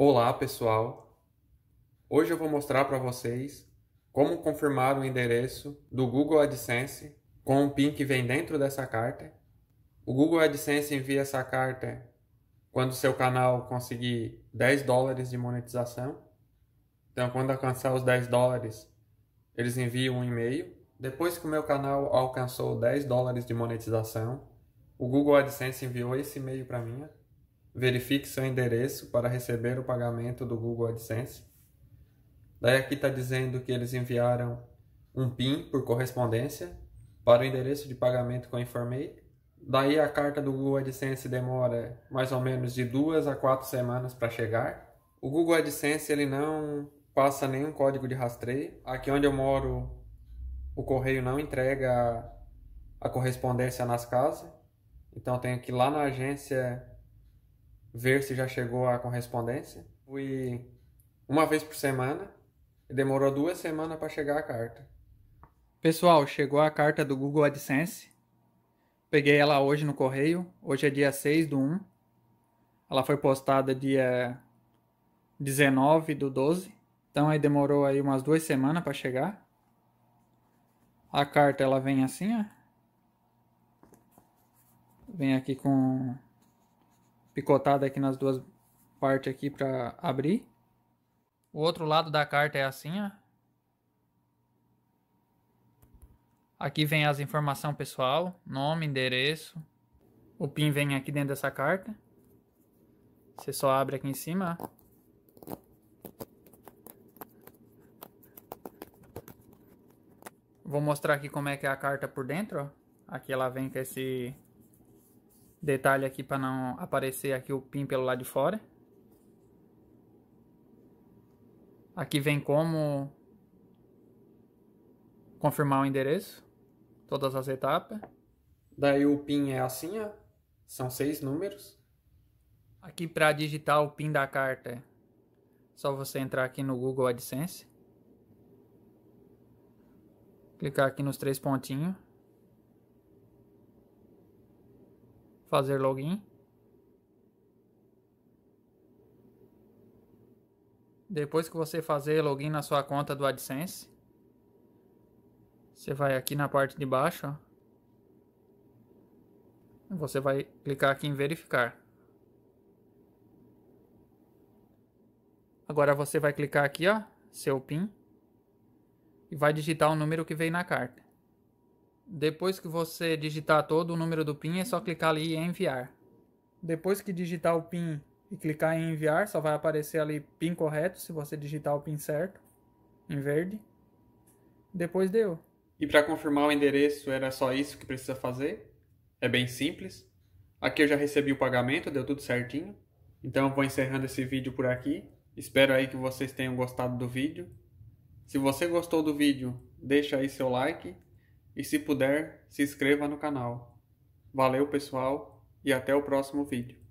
Olá pessoal, hoje eu vou mostrar para vocês como confirmar o endereço do Google AdSense com o PIN que vem dentro dessa carta. O Google AdSense envia essa carta quando seu canal conseguir 10 dólares de monetização. Então quando alcançar os 10 dólares, eles enviam um e-mail. Depois que o meu canal alcançou 10 dólares de monetização, o Google AdSense enviou esse e-mail para mim Verifique seu endereço para receber o pagamento do Google AdSense. Daí aqui está dizendo que eles enviaram um PIN por correspondência para o endereço de pagamento que eu informei. Daí a carta do Google AdSense demora mais ou menos de duas a quatro semanas para chegar. O Google AdSense ele não passa nenhum código de rastreio. Aqui onde eu moro, o correio não entrega a correspondência nas casas. Então eu tenho que ir lá na agência ver se já chegou a correspondência. Fui uma vez por semana e demorou duas semanas para chegar a carta. Pessoal, chegou a carta do Google AdSense. Peguei ela hoje no correio. Hoje é dia 6 do 1. Ela foi postada dia 19 do 12. Então aí demorou aí umas duas semanas para chegar. A carta ela vem assim, ó. Vem aqui com picotada aqui nas duas partes aqui para abrir. O outro lado da carta é assim, ó. Aqui vem as informações pessoal, nome, endereço. O PIN vem aqui dentro dessa carta. Você só abre aqui em cima, ó. Vou mostrar aqui como é que é a carta por dentro, ó. Aqui ela vem com esse Detalhe aqui para não aparecer aqui o pin pelo lado de fora. Aqui vem como confirmar o endereço, todas as etapas. Daí o PIN é assim, ó. são seis números. Aqui para digitar o PIN da carta, é só você entrar aqui no Google AdSense. Clicar aqui nos três pontinhos. fazer login. Depois que você fazer login na sua conta do AdSense, você vai aqui na parte de baixo, ó. Você vai clicar aqui em verificar. Agora você vai clicar aqui, ó, seu PIN, e vai digitar o número que veio na carta. Depois que você digitar todo o número do PIN, é só clicar ali em enviar. Depois que digitar o PIN e clicar em enviar, só vai aparecer ali PIN correto, se você digitar o PIN certo, em verde. Depois deu. E para confirmar o endereço, era só isso que precisa fazer? É bem simples. Aqui eu já recebi o pagamento, deu tudo certinho. Então eu vou encerrando esse vídeo por aqui. Espero aí que vocês tenham gostado do vídeo. Se você gostou do vídeo, deixa aí seu like e se puder, se inscreva no canal. Valeu pessoal e até o próximo vídeo.